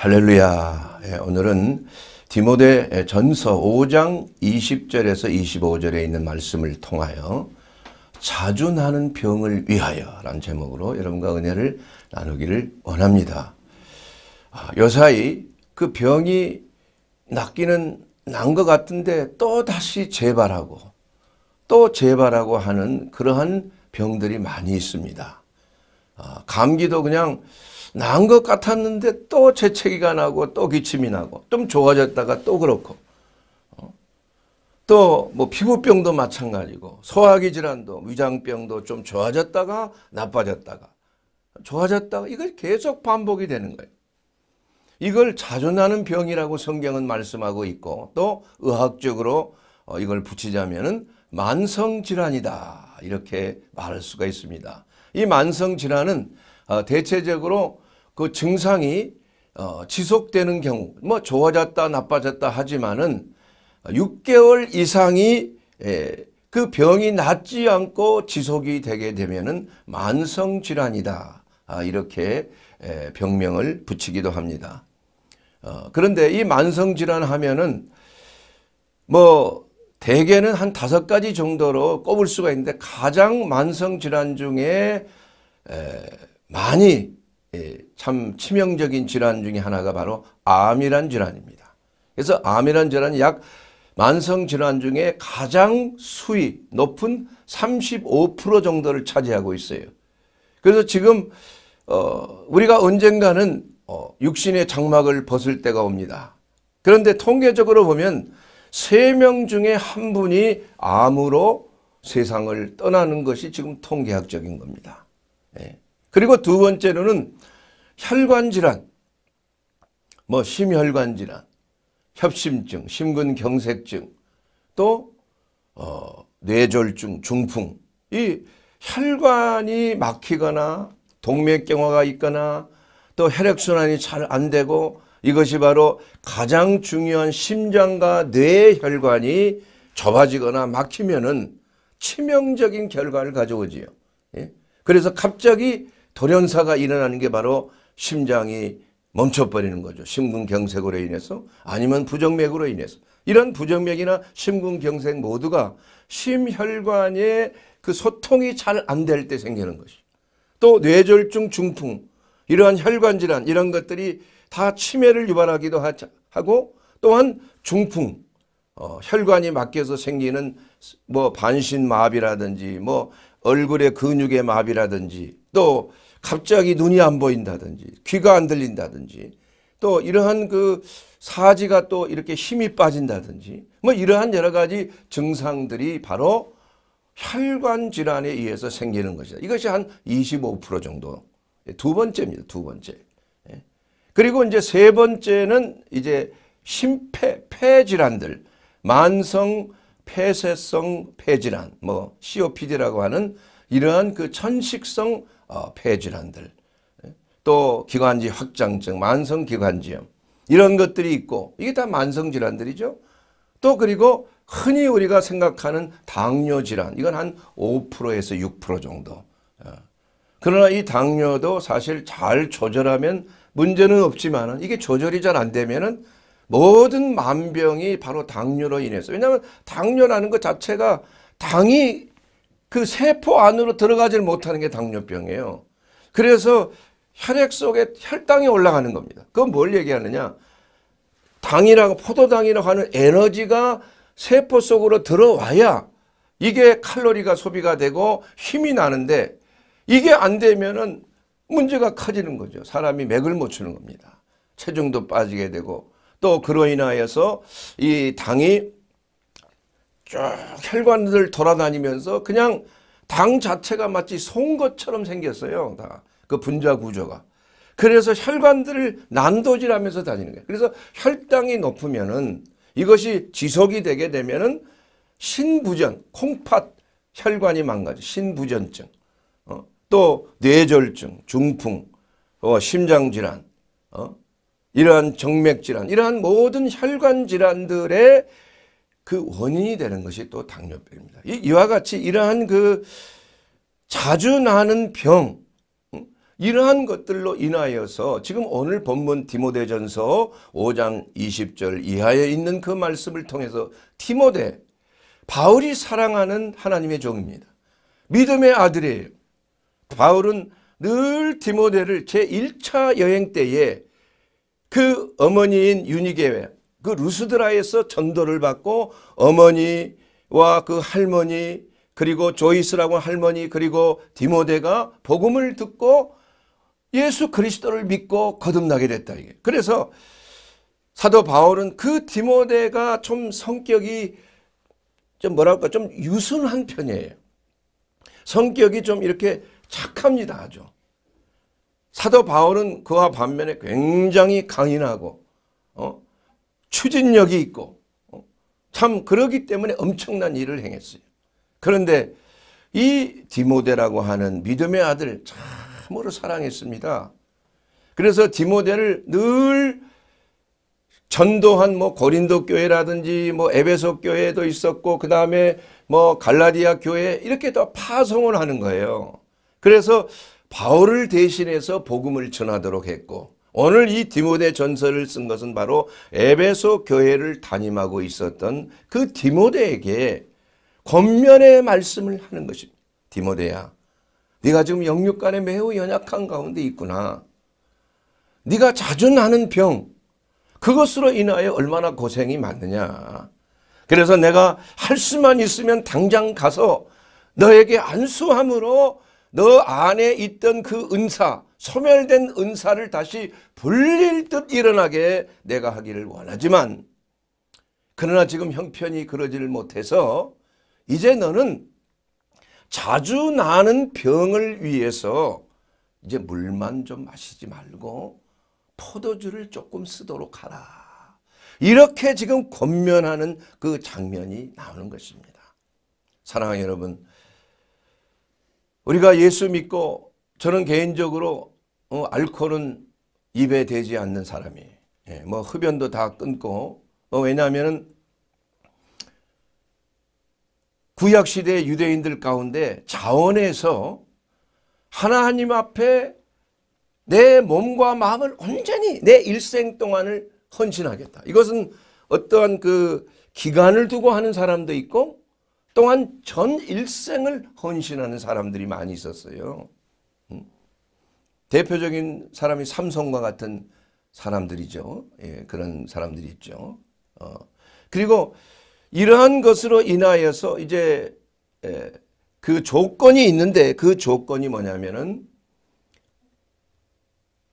할렐루야. 예, 오늘은 디모데 예, 전서 5장 20절에서 25절에 있는 말씀을 통하여 자주 나는 병을 위하여 라는 제목으로 여러분과 은혜를 나누기를 원합니다. 요사이 아, 그 병이 낫기는 난 것 같은데 또 다시 재발하고 또 재발하고 하는 그러한 병들이 많이 있습니다. 아, 감기도 그냥 나은 것 같았는데 또 재채기가 나고 또 기침이 나고 좀 좋아졌다가 또 그렇고 어? 또뭐 피부병도 마찬가지고 소화기 질환도 위장병도 좀 좋아졌다가 나빠졌다가 좋아졌다가 이걸 계속 반복이 되는 거예요. 이걸 자주 나는 병이라고 성경은 말씀하고 있고 또 의학적으로 어, 이걸 붙이자면 만성질환이다 이렇게 말할 수가 있습니다. 이 만성질환은 어, 대체적으로 그 증상이 어, 지속되는 경우 뭐 좋아졌다 나빠졌다 하지만은 6개월 이상이 에, 예, 그 병이 낫지 않고 지속이 되게 되면은 만성 질환이다 아, 이렇게 에, 예, 병명을 붙이기도 합니다. 어, 그런데 이 만성 질환 하면은 뭐 대개는 한 다섯 가지 정도로 꼽을 수가 있는데 가장 만성 질환 중에 에, 많이 예, 참 치명적인 질환 중에 하나가 바로 암이란 질환입니다. 그래서 암이란 질환이 약 만성 질환 중에 가장 수위 높은 35% 정도를 차지하고 있어요. 그래서 지금 어, 우리가 언젠가는 어, 육신의 장막을 벗을 때가 옵니다. 그런데 통계적으로 보면 3명 중에 한 분이 암으로 세상을 떠나는 것이 지금 통계학적인 겁니다. 예. 그리고 두 번째로는 혈관질환, 뭐 심혈관질환, 협심증, 심근경색증, 또 어, 뇌졸중, 중풍 이 혈관이 막히거나 동맥경화가 있거나 또 혈액순환이 잘 안되고 이것이 바로 가장 중요한 심장과 뇌 혈관이 좁아지거나 막히면은 치명적인 결과를 가져오지요. 예? 그래서 갑자기 돌연사가 일어나는 게 바로 심장이 멈춰버리는 거죠. 심근경색으로 인해서 아니면 부정맥으로 인해서 이런 부정맥이나 심근경색 모두가 심혈관의 그 소통이 잘 안 될 때 생기는 것이 또 뇌졸중 중풍 이러한 혈관 질환 이런 것들이 다 치매를 유발하기도 하고 또한 중풍 어, 혈관이 막혀서 생기는 뭐 반신마비라든지 뭐 얼굴의 근육의 마비라든지 또 갑자기 눈이 안 보인다든지 귀가 안 들린다든지 또 이러한 그 사지가 또 이렇게 힘이 빠진다든지 뭐 이러한 여러 가지 증상들이 바로 혈관 질환에 의해서 생기는 것이다. 이것이 한 25% 정도. 예, 두 번째입니다. 두 번째. 예. 그리고 이제 세 번째는 이제 심폐, 폐 질환들. 만성 폐쇄성 폐질환, 뭐 COPD라고 하는 이러한 그 천식성 어, 폐질환들 예? 또 기관지 확장증 만성기관지염 이런 것들이 있고 이게 다 만성질환들이죠. 또 그리고 흔히 우리가 생각하는 당뇨질환 이건 한 5%에서 6% 정도 예. 그러나 이 당뇨도 사실 잘 조절하면 문제는 없지만 이게 조절이 잘 안 되면 은 모든 만병이 바로 당뇨로 인해서 왜냐하면 당뇨라는 것 자체가 당이 그 세포 안으로 들어가질 못하는 게 당뇨병이에요. 그래서 혈액 속에 혈당이 올라가는 겁니다. 그건 뭘 얘기하느냐? 당이라고 포도당이라고 하는 에너지가 세포 속으로 들어와야 이게 칼로리가 소비가 되고 힘이 나는데 이게 안 되면은 문제가 커지는 거죠. 사람이 맥을 못 추는 겁니다. 체중도 빠지게 되고 또 그로 인하여서 이 당이 쭉 혈관들 돌아다니면서 그냥 당 자체가 마치 송 것처럼 생겼어요. 다그 분자 구조가. 그래서 혈관들을 난도질하면서 다니는 거예요. 그래서 혈당이 높으면은 이것이 지속이 되게 되면은 신부전, 콩팥 혈관이 망가져. 신부전증. 어? 또 뇌졸중, 중풍, 어, 심장 질환. 어? 이러한 정맥 질환, 이러한 모든 혈관 질환들의 그 원인이 되는 것이 또 당뇨병입니다. 이와 같이 이러한 그 자주 나는 병 이러한 것들로 인하여서 지금 오늘 본문 디모데전서 5장 20절 이하에 있는 그 말씀을 통해서 디모데 바울이 사랑하는 하나님의 종입니다. 믿음의 아들이에요. 바울은 늘 디모데를 제1차 여행 때에 그 어머니인 유니게웨 그 루스드라에서 전도를 받고 어머니와 그 할머니 그리고 조이스라고 할머니 그리고 디모데가 복음을 듣고 예수 그리스도를 믿고 거듭나게 됐다 이게. 그래서 사도 바울은 그 디모데가 좀 성격이 좀 뭐랄까 좀 유순한 편이에요. 성격이 좀 이렇게 착합니다 아주. 사도 바울은 그와 반면에 굉장히 강인하고 어? 추진력이 있고 어, 참 그러기 때문에 엄청난 일을 행했어요. 그런데 이 디모데라고 하는 믿음의 아들 참으로 사랑했습니다. 그래서 디모데를 늘 전도한 뭐 고린도 교회라든지 뭐 에베소 교회도 있었고 그 다음에 뭐 갈라디아 교회 이렇게 다 파송을 하는 거예요. 그래서 바울을 대신해서 복음을 전하도록 했고 오늘 이 디모데 전설을쓴 것은 바로 에베소 교회를 담임하고 있었던 그 디모데에게 권면의 말씀을 하는 것입니다. 디모데야 네가 지금 영육간에 매우 연약한 가운데 있구나. 네가 자주 나는 병 그것으로 인하여 얼마나 고생이 많느냐. 그래서 내가 할 수만 있으면 당장 가서 너에게 안수함으로 너 안에 있던 그 은사 소멸된 은사를 다시 불릴 듯 일어나게 내가 하기를 원하지만 그러나 지금 형편이 그러지를 못해서 이제 너는 자주 나는 병을 위해서 이제 물만 좀 마시지 말고 포도주를 조금 쓰도록 하라. 이렇게 지금 권면하는 그 장면이 나오는 것입니다. 사랑하는 여러분, 우리가 예수 믿고 저는 개인적으로 어, 알코올은 입에 대지 않는 사람이 예, 뭐 흡연도 다 끊고 어, 왜냐하면 구약 시대 유대인들 가운데 자원에서 하나님 앞에 내 몸과 마음을 온전히 내 일생 동안을 헌신하겠다. 이것은 어떠한 그 기간을 두고 하는 사람도 있고 또한 전 일생을 헌신하는 사람들이 많이 있었어요. 대표적인 사람이 삼성과 같은 사람들이죠. 예, 그런 사람들이 있죠. 어. 그리고 이러한 것으로 인하여서 이제 예, 그 조건이 있는데 그 조건이 뭐냐면은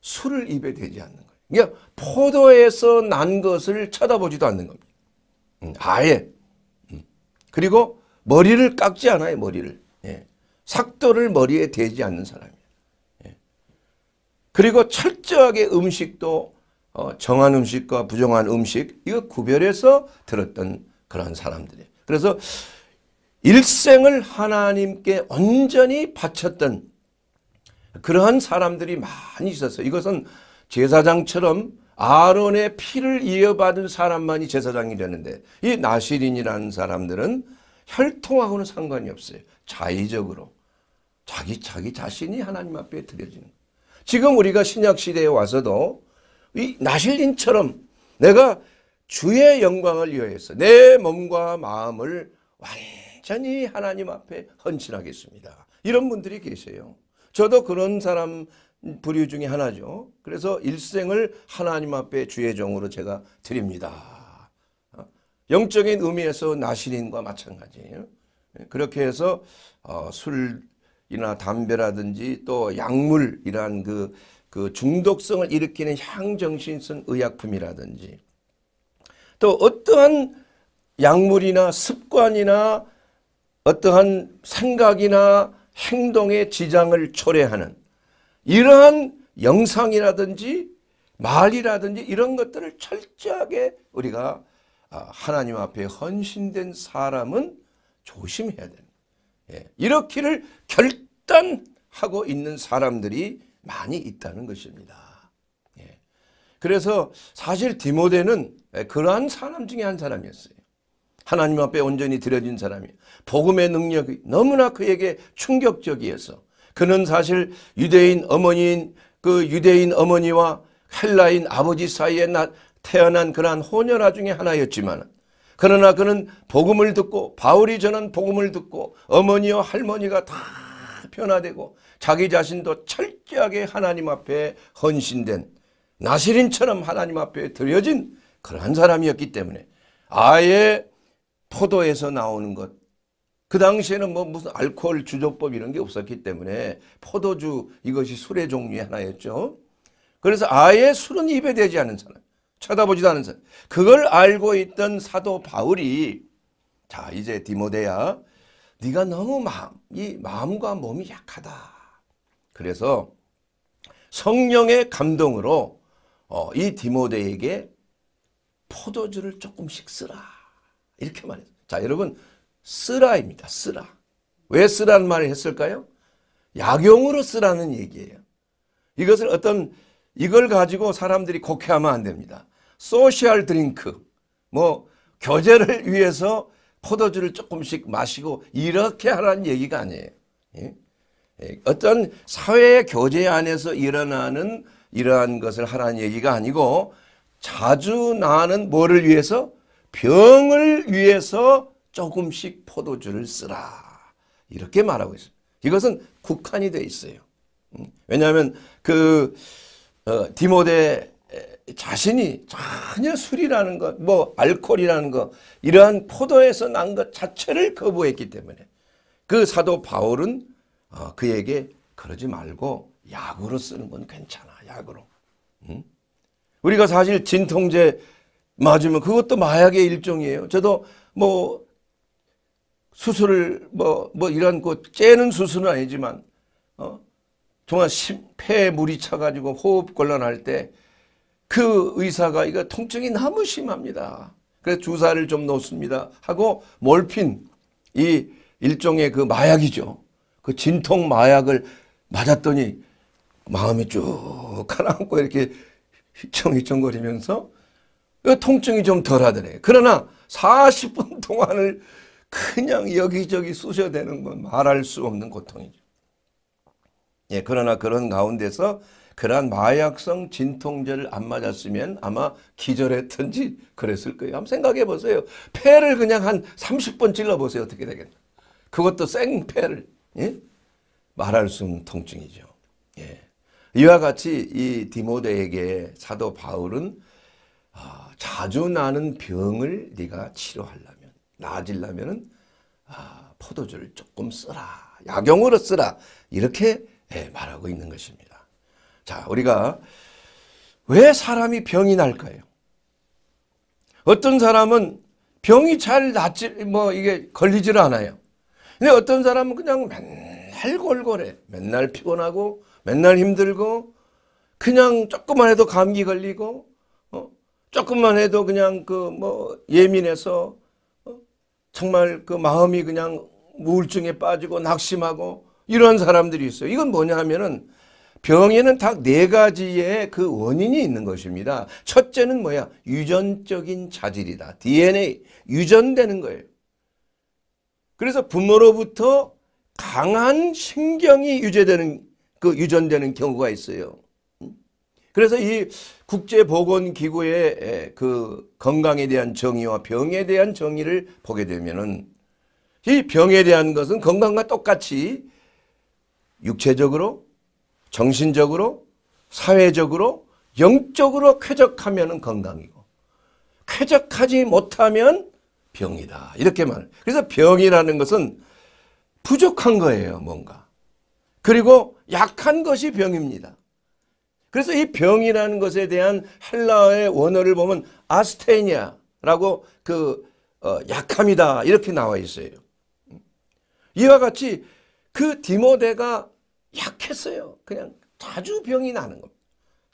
술을 입에 대지 않는 거예요. 그러니까 포도에서 난 것을 쳐다보지도 않는 겁니다. 음, 아예. 음, 그리고 머리를 깎지 않아요. 머리를. 예. 삭도를 머리에 대지 않는 사람이. 그리고 철저하게 음식도 어, 정한 음식과 부정한 음식 이거 구별해서 들었던 그런 사람들이에요. 그래서 일생을 하나님께 온전히 바쳤던 그러한 사람들이 많이 있었어요. 이것은 제사장처럼 아론의 피를 이어받은 사람만이 제사장이 되는데 이 나시린이라는 사람들은 혈통하고는 상관이 없어요. 자의적으로 자기 자기 자신이 하나님 앞에 드려지는 지금 우리가 신약 시대에 와서도 이 나실린처럼 내가 주의 영광을 위하여서 내 몸과 마음을 완전히 하나님 앞에 헌신하겠습니다. 이런 분들이 계세요. 저도 그런 사람 부류 중에 하나죠. 그래서 일생을 하나님 앞에 주의 종으로 제가 드립니다. 어? 영적인 의미에서 나시린과 마찬가지예요. 예, 그렇게 해서 어, 술 이나 담배라든지 또 약물 이러한 그, 그 중독성을 일으키는 향정신성 의약품이라든지 또 어떠한 약물이나 습관이나 어떠한 생각이나 행동에 지장을 초래하는 이러한 영상이라든지 말이라든지 이런 것들을 철저하게 우리가 아, 하나님 앞에 헌신된 사람은 조심해야 됩니다 예, 이렇게를 결단하고 있는 사람들이 많이 있다는 것입니다. 예, 그래서 사실 디모데는 예, 그러한 사람 중에 한 사람이었어요. 하나님 앞에 온전히 드려진 사람이 복음의 능력이 너무나 그에게 충격적이어서 그는 사실 유대인 어머니인 그 유대인 어머니와 헬라인 아버지 사이에 태어난 그러한 혼혈아 중의 하나였지만 그러나 그는 복음을 듣고 바울이 전한 복음을 듣고 어머니와 할머니가 다 변화되고 자기 자신도 철저하게 하나님 앞에 헌신된 나시린처럼 하나님 앞에 드려진 그러한 사람이었기 때문에 아예 포도에서 나오는 것. 그 당시에는 뭐 무슨 알코올 주조법 이런 게 없었기 때문에 포도주 이것이 술의 종류의 하나였죠. 그래서 아예 술은 입에 대지 않은 사람. 쳐다보지도 않은 사람. 그걸 알고 있던 사도 바울이 자 이제 디모데야 네가 너무 마음, 이 마음과 몸이 약하다. 그래서 성령의 감동으로 어, 이 디모데에게 포도주를 조금씩 쓰라. 이렇게 말했어요. 자 여러분 쓰라입니다. 쓰라. 왜 쓰라는 말을 했을까요? 약용으로 쓰라는 얘기예요. 이것을 어떤 이걸 가지고 사람들이 곡해하면 안 됩니다. 소셜 드링크 뭐 교제를 위해서 포도주를 조금씩 마시고 이렇게 하라는 얘기가 아니에요. 예? 예. 어떤 사회의 교제 안에서 일어나는 이러한 것을 하라는 얘기가 아니고 자주 나는 뭐를 위해서 병을 위해서 조금씩 포도주를 쓰라 이렇게 말하고 있어요. 이것은 국한이 돼 있어요. 음, 왜냐하면 그 어, 디모데 자신이 전혀 술이라는 것, 뭐 알코올이라는 것, 이러한 포도에서 난 것 자체를 거부했기 때문에 그 사도 바울은 어, 그에게 그러지 말고 약으로 쓰는 건 괜찮아, 약으로. 응? 음? 우리가 사실 진통제 맞으면 그것도 마약의 일종이에요. 저도 뭐 수술을 뭐, 뭐 이런 거 째는 수술은 아니지만 어? 정말 심 폐에 물이 차가지고 호흡 곤란할 때 그 의사가 이거 통증이 너무 심합니다. 그래서 주사를 좀 놓습니다. 하고 몰핀 이 일종의 그 마약이죠. 그 진통 마약을 맞았더니 마음이 쭉 가라앉고 이렇게 휘청휘청거리면서 통증이 좀 덜하더래. 그러나 40분 동안을 그냥 여기저기 쑤셔대는 건 말할 수 없는 고통이죠. 예, 그러나 그런 가운데서 그러한 마약성 진통제를 안 맞았으면 아마 기절했든지 그랬을 거예요. 한번 생각해 보세요. 폐를 그냥 한 30번 찔러보세요. 어떻게 되겠나. 그것도 생폐를. 예? 말할 수 통증이죠. 예. 이와 같이 이 디모데에게 사도 바울은 아, 자주 나는 병을 네가 치료하려면 나아지려면 은 아, 포도주를 조금 쓰라. 약용으로 쓰라. 이렇게 예, 말하고 있는 것입니다. 자, 우리가 왜 사람이 병이 날까요? 어떤 사람은 병이 잘 낫지 뭐 이게 걸리질 않아요. 근데 어떤 사람은 그냥 맨날 골골해. 맨날 피곤하고 맨날 힘들고 그냥 조금만 해도 감기 걸리고 어? 조금만 해도 그냥 그 뭐 예민해서 어? 정말 그 마음이 그냥 우울증에 빠지고 낙심하고 이런 사람들이 있어요. 이건 뭐냐 하면은 병에는 딱 네 가지의 그 원인이 있는 것입니다. 첫째는 뭐야? 유전적인 자질이다. DNA 유전되는 거예요. 그래서 부모로부터 강한 신경이 유제되는 그 유전되는 경우가 있어요. 음? 그래서 이 국제보건기구의 그 건강에 대한 정의와 병에 대한 정의를 보게 되면은 이 병에 대한 것은 건강과 똑같이 육체적으로, 정신적으로, 사회적으로, 영적으로 쾌적하면 건강이고 쾌적하지 못하면 병이다. 이렇게 말. 그래서 병이라는 것은 부족한 거예요, 뭔가. 그리고 약한 것이 병입니다. 그래서 이 병이라는 것에 대한 헬라어의 원어를 보면 아스테니아라고 그 어, 약함이다 이렇게 나와 있어요. 이와 같이 그 디모데가 약했어요. 그냥 자주 병이 나는 겁니다.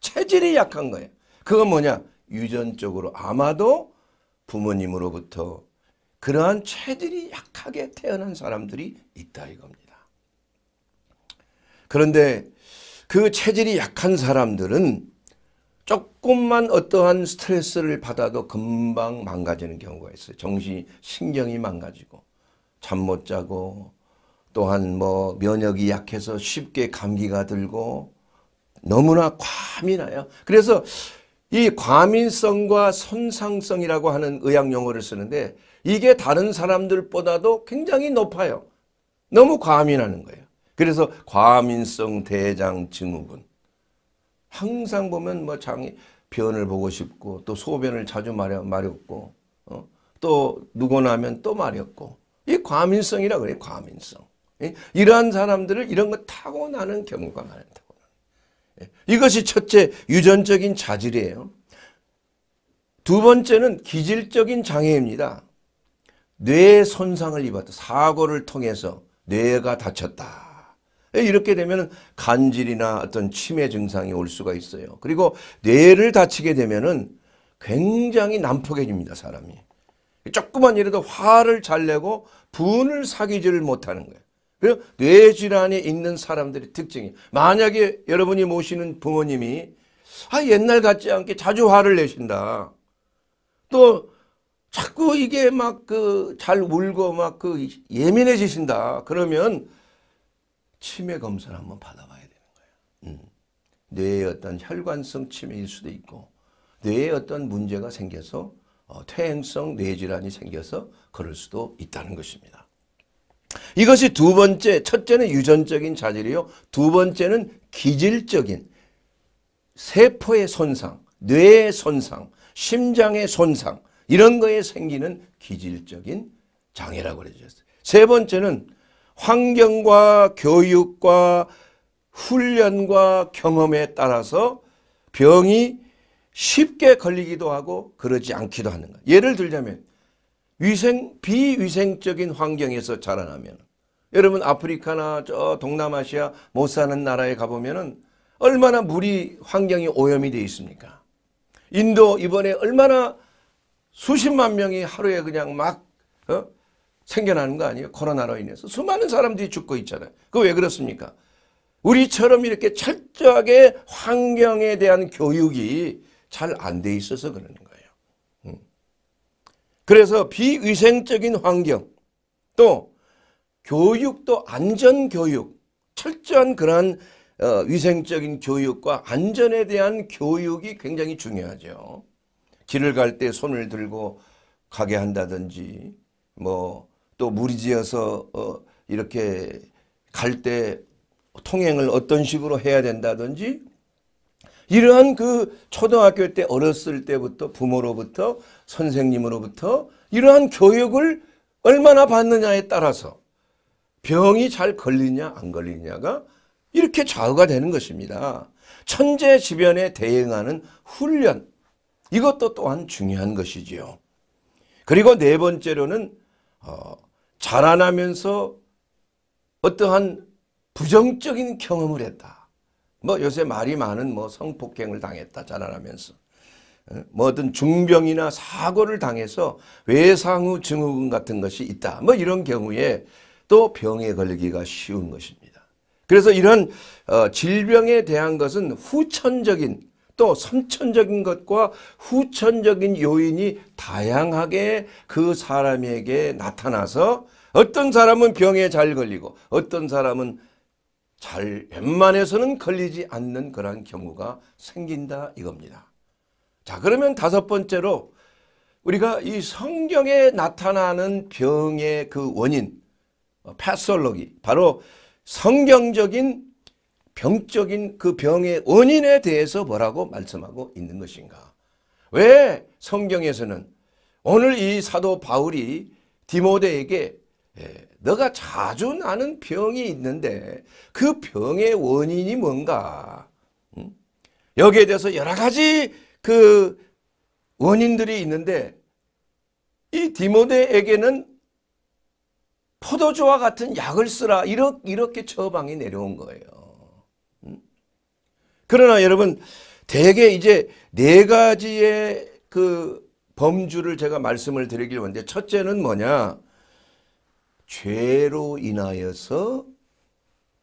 체질이 약한 거예요. 그건 뭐냐? 유전적으로 아마도 부모님으로부터 그러한 체질이 약하게 태어난 사람들이 있다 이겁니다. 그런데 그 체질이 약한 사람들은 조금만 어떠한 스트레스를 받아도 금방 망가지는 경우가 있어요. 정신, 신경이 망가지고 잠 못 자고 또한 뭐 면역이 약해서 쉽게 감기가 들고 너무나 과민하여 그래서 이 과민성과 손상성이라고 하는 의학 용어를 쓰는데 이게 다른 사람들보다도 굉장히 높아요. 너무 과민하는 거예요. 그래서 과민성 대장 증후군. 항상 보면 뭐 장이 변을 보고 싶고 또 소변을 자주 마려, 마렵고 어? 또 누구 나면 또 마렵고 이 과민성이라 그래요. 과민성. 예? 이러한 사람들을 이런 거 타고나는 경우가 많다고. 예? 이것이 첫째 유전적인 자질이에요. 두 번째는 기질적인 장애입니다. 뇌 손상을 입었다. 사고를 통해서 뇌가 다쳤다. 예, 이렇게 되면 간질이나 어떤 치매 증상이 올 수가 있어요. 그리고 뇌를 다치게 되면 굉장히 난폭해집니다. 사람이. 조그만 일에도 화를 잘 내고 분을 사귀지를 못하는 거예요. 예? 뇌질환이 있는 사람들의 특징이 만약에 여러분이 모시는 부모님이 아 옛날 같지 않게 자주 화를 내신다. 또 자꾸 이게 막 그 잘 울고 막 그 예민해지신다. 그러면 치매 검사를 한번 받아봐야 되는 거예요. 음. 뇌의 어떤 혈관성 치매일 수도 있고 뇌에 어떤 문제가 생겨서 어, 퇴행성 뇌질환이 생겨서 그럴 수도 있다는 것입니다. 이것이 두 번째, 첫째는 유전적인 자질이요. 두 번째는 기질적인 세포의 손상, 뇌의 손상, 심장의 손상 이런 거에 생기는 기질적인 장애라고 그러셨어요. 세 번째는 환경과 교육과 훈련과 경험에 따라서 병이 쉽게 걸리기도 하고 그러지 않기도 하는 거예요. 예를 들자면 위생 비위생적인 환경에서 자라나면 여러분 아프리카나 저 동남아시아 못 사는 나라에 가보면은 얼마나 물이 환경이 오염이 돼 있습니까? 인도 이번에 얼마나 수십만 명이 하루에 그냥 막 어? 생겨나는 거 아니에요? 코로나로 인해서 수많은 사람들이 죽고 있잖아요. 그왜 그렇습니까? 우리처럼 이렇게 철저하게 환경에 대한 교육이 잘 안 돼 있어서 그러는 거예요. 그래서 비위생적인 환경 또 교육도 안전교육 철저한 그러한 어, 위생적인 교육과 안전에 대한 교육이 굉장히 중요하죠. 길을 갈 때 손을 들고 가게 한다든지 뭐 또 무리지어서 어, 이렇게 갈 때 통행을 어떤 식으로 해야 된다든지 이러한 그 초등학교 때 어렸을 때부터 부모로부터 선생님으로부터 이러한 교육을 얼마나 받느냐에 따라서 병이 잘 걸리냐 안 걸리냐가 이렇게 좌우가 되는 것입니다. 천재지변에 대응하는 훈련 이것도 또한 중요한 것이지요. 그리고 네 번째로는 어, 자라나면서 어떠한 부정적인 경험을 했다. 뭐 요새 말이 많은 뭐 성폭행을 당했다 자라나면서 뭐어 중병이나 사고를 당해서 외상후 증후군 같은 것이 있다. 뭐 이런 경우에 또 병에 걸리기가 쉬운 것입니다. 그래서 이런 어, 질병에 대한 것은 후천적인 또 선천적인 것과 후천적인 요인이 다양하게 그 사람에게 나타나서 어떤 사람은 병에 잘 걸리고 어떤 사람은 잘 웬만해서는 걸리지 않는 그런 경우가 생긴다 이겁니다. 자 그러면 다섯 번째로 우리가 이 성경에 나타나는 병의 그 원인 어, 패솔로기 바로 성경적인 병적인 그 병의 원인에 대해서 뭐라고 말씀하고 있는 것인가 왜 성경에서는 오늘 이 사도 바울이 디모데에게 예, 너가 자주 나는 병이 있는데 그 병의 원인이 뭔가 음? 여기에 대해서 여러 가지 그 원인들이 있는데 이 디모데에게는 포도주와 같은 약을 쓰라 이렇게, 이렇게 처방이 내려온 거예요. 음? 그러나 여러분 대개 이제 네 가지의 그 범주를 제가 말씀을 드리길 기 원데 첫째는 뭐냐 죄로 인하여서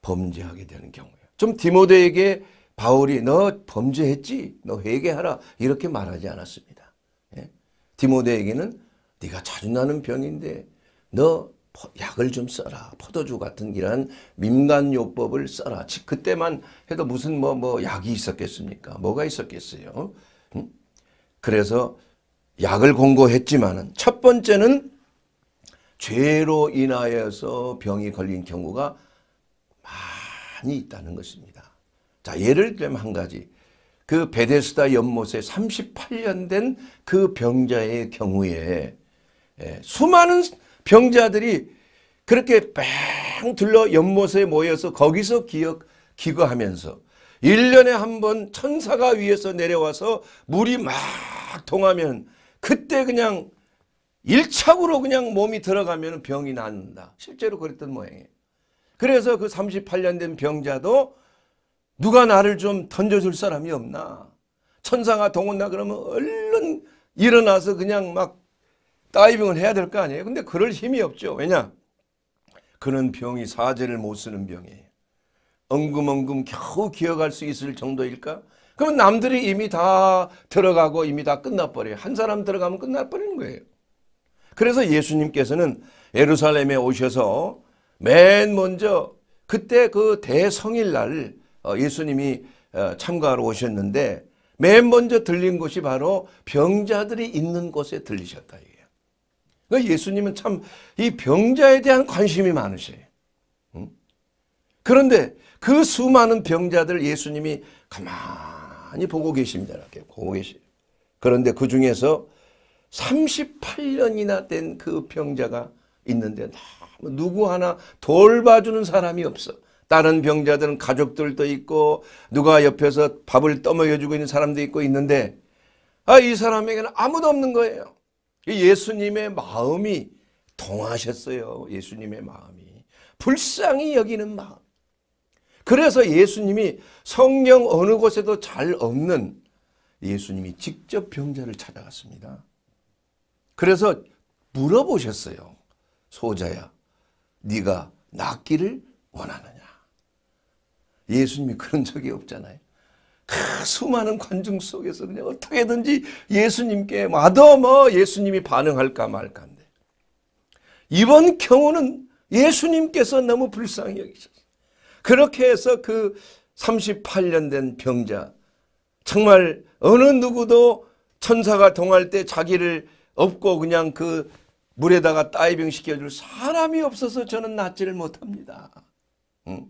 범죄하게 되는 경우예요. 좀 디모데에게 바울이 너 범죄했지? 너 회개하라 이렇게 말하지 않았습니다. 예? 디모데에게는 네가 자주 나는 병인데 너 약을 좀 써라. 포도주 같은 이런 민간요법을 써라. 그때만 해도 무슨 뭐, 뭐 약이 있었겠습니까? 뭐가 있었겠어요? 음? 그래서 약을 공고했지만첫 번째는 죄로 인하여서 병이 걸린 경우가 많이 있다는 것입니다. 자 예를 들면 한 가지 그 베데스다 연못에 38년 된 그 병자의 경우에 예, 수많은 병자들이 그렇게 뺑 둘러 연못에 모여서 거기서 기억 기거하면서 1년에 한 번 천사가 위에서 내려와서 물이 막 통하면 그때 그냥 1착으로 그냥 몸이 들어가면 병이 낫는다. 실제로 그랬던 모양이에요. 그래서 그 38년 된 병자도 누가 나를 좀 던져줄 사람이 없나. 천사가 동원나 그러면 얼른 일어나서 그냥 막 다이빙을 해야 될 거 아니에요. 근데 그럴 힘이 없죠. 왜냐? 그는 병이 사제를 못 쓰는 병이에요. 엉금엉금 겨우 기어갈 수 있을 정도일까? 그러면 남들이 이미 다 들어가고 이미 다 끝나버려요. 한 사람 들어가면 끝나버리는 거예요. 그래서 예수님께서는 예루살렘에 오셔서 맨 먼저 그때 그 대성일날 어, 예수님이 어, 참가하러 오셨는데 맨 먼저 들린 곳이 바로 병자들이 있는 곳에 들리셨다. 그러니 예수님은 참 이 병자에 대한 관심이 많으셔요. 그런데 그 수많은 병자들 예수님이 가만히 보고 계십니다. 이렇게 보고 계시 그런데 그 중에서 38년이나 된 그 병자가 있는데 너무 누구 하나 돌봐주는 사람이 없어. 다른 병자들은 가족들도 있고 누가 옆에서 밥을 떠먹여주고 있는 사람도 있고 있는데 아, 이 사람에게는 아무도 없는 거예요. 예수님의 마음이 동하셨어요. 예수님의 마음이. 불쌍히 여기는 마음. 그래서 예수님이 성경 어느 곳에도 잘 없는 예수님이 직접 병자를 찾아갔습니다. 그래서 물어보셨어요. 소자야 네가 낫기를 원하느냐. 예수님이 그런 적이 없잖아요. 그 수많은 관중 속에서 그냥 어떻게든지 예수님께 와도 뭐 예수님이 반응할까 말까인데 이번 경우는 예수님께서 너무 불쌍히 여기셨어요. 그렇게 해서 그 38년 된 병자 정말 어느 누구도 천사가 동할 때 자기를 없고 그냥 그 물에다가 다이빙 시켜줄 사람이 없어서 저는 낫지를 못합니다. 응?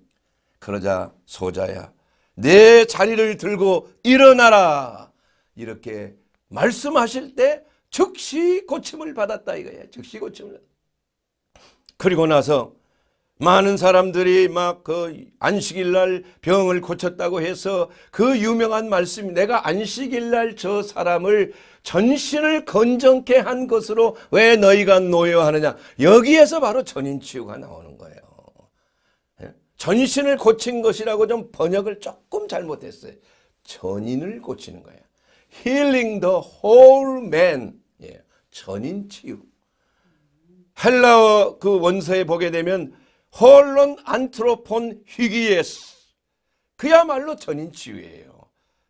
그러자 소자야 내 자리를 들고 일어나라 이렇게 말씀하실 때 즉시 고침을 받았다 이거예요. 즉시 고침을 그리고 나서 많은 사람들이 막 그 안식일 날 병을 고쳤다고 해서 그 유명한 말씀이 내가 안식일 날 저 사람을 전신을 건전케 한 것으로 왜 너희가 노여하느냐 여기에서 바로 전인치유가 나오는 거예요 예? 전신을 고친 것이라고 좀 번역을 조금 잘못했어요 전인을 고치는 거예요 healing the whole man 예. 전인치유 헬라어 그 원서에 보게 되면 홀론 안트로폰 희귀에스 그야말로 전인치유예요.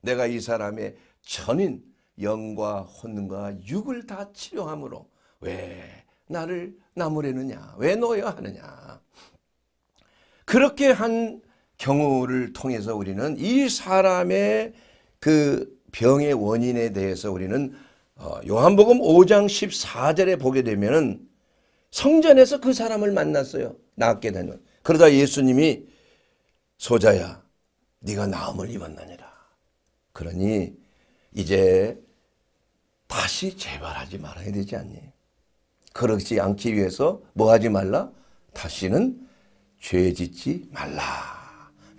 내가 이 사람의 전인 영과 혼과 육을 다 치료함으로 왜 나를 나무래느냐 왜놓여 하느냐 그렇게 한 경우를 통해서 우리는 이 사람의 그 병의 원인에 대해서 우리는 어, 요한복음 5장 14절에 보게 되면 성전에서 그 사람을 만났어요. 낳게 되는 그러다 예수님이 소자야 네가 나음을 입었느니라 그러니 이제 다시 재발하지 말아야 되지 않니 그렇지 않기 위해서 뭐 하지 말라 다시는 죄 짓지 말라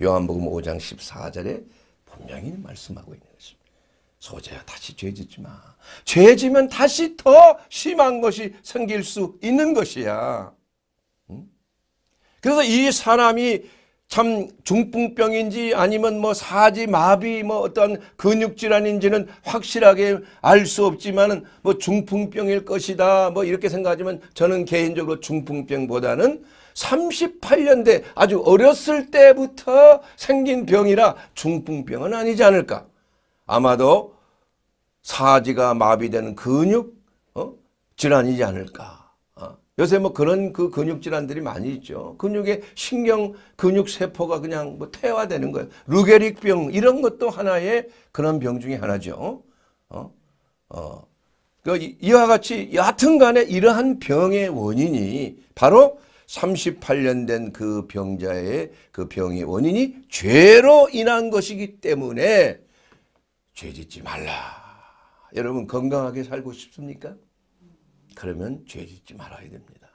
요한복음 5장 14절에 분명히 말씀하고 있는 것입니다 소자야 다시 죄 짓지 마. 죄 지면 다시 더 심한 것이 생길 수 있는 것이야. 그래서 이 사람이 참 중풍병인지 아니면 뭐 사지 마비 뭐 어떤 근육 질환인지는 확실하게 알 수 없지만은 뭐 중풍병일 것이다 뭐 이렇게 생각하지만 저는 개인적으로 중풍병보다는 38년대 아주 어렸을 때부터 생긴 병이라 중풍병은 아니지 않을까 아마도 사지가 마비되는 근육 어? 질환이지 않을까 요새 뭐 그런 그 근육 질환들이 많이 있죠. 근육의 신경 근육 세포가 그냥 뭐 퇴화되는 거예요. 루게릭병 이런 것도 하나의 그런 병 중에 하나죠. 어? 어. 그 이와 같이 여하튼간에 이러한 병의 원인이 바로 38년 된 그 병자의 그 병의 원인이 죄로 인한 것이기 때문에 죄 짓지 말라. 여러분 건강하게 살고 싶습니까? 그러면 죄 짓지 말아야 됩니다.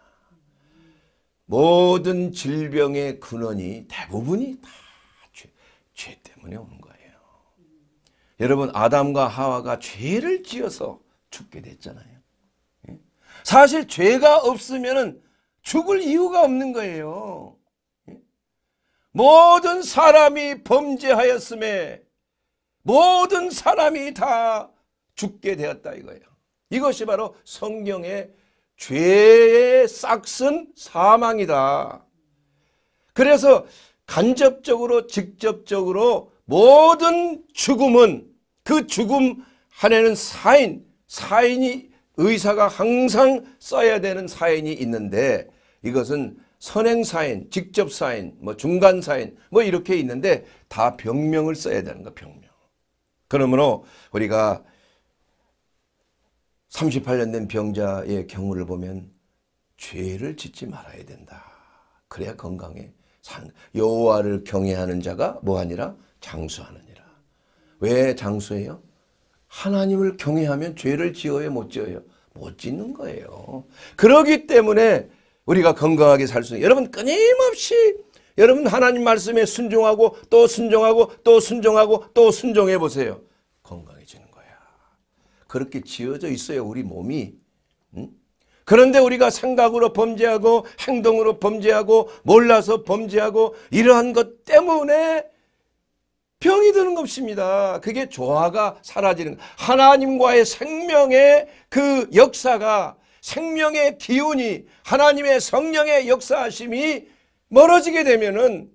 모든 질병의 근원이 대부분이 다 죄, 죄 때문에 오는 거예요. 여러분 아담과 하와가 죄를 지어서 죽게 됐잖아요. 예? 사실 죄가 없으면 죽을 이유가 없는 거예요. 예? 모든 사람이 범죄하였음에 모든 사람이 다 죽게 되었다 이거예요. 이것이 바로 성경의 죄의 싹슨 사망이다. 그래서 간접적으로 직접적으로 모든 죽음은 그 죽음 한에는 사인, 사인이 의사가 항상 써야 되는 사인이 있는데 이것은 선행사인, 직접사인, 뭐 중간사인 뭐 이렇게 있는데 다 병명을 써야 되는 거 병명. 그러므로 우리가 38년 된 병자의 경우를 보면 죄를 짓지 말아야 된다. 그래야 건강해. 여호와를 경외하는 자가 뭐하니라 장수하느니라. 왜 장수해요? 하나님을 경외하면 죄를 지어야 못 지어요. 못 짓는 거예요. 그러기 때문에 우리가 건강하게 살 수 있는 여러분 끊임없이 여러분 하나님 말씀에 순종하고 또 순종하고 또 순종하고 또 순종해 보세요. 건강. 그렇게 지어져 있어요. 우리 몸이. 응? 그런데 우리가 생각으로 범죄하고 행동으로 범죄하고 몰라서 범죄하고 이러한 것 때문에 병이 드는 것입니다. 그게 조화가 사라지는 하나님과의 생명의 그 역사가 생명의 기운이 하나님의 성령의 역사하심이 멀어지게 되면은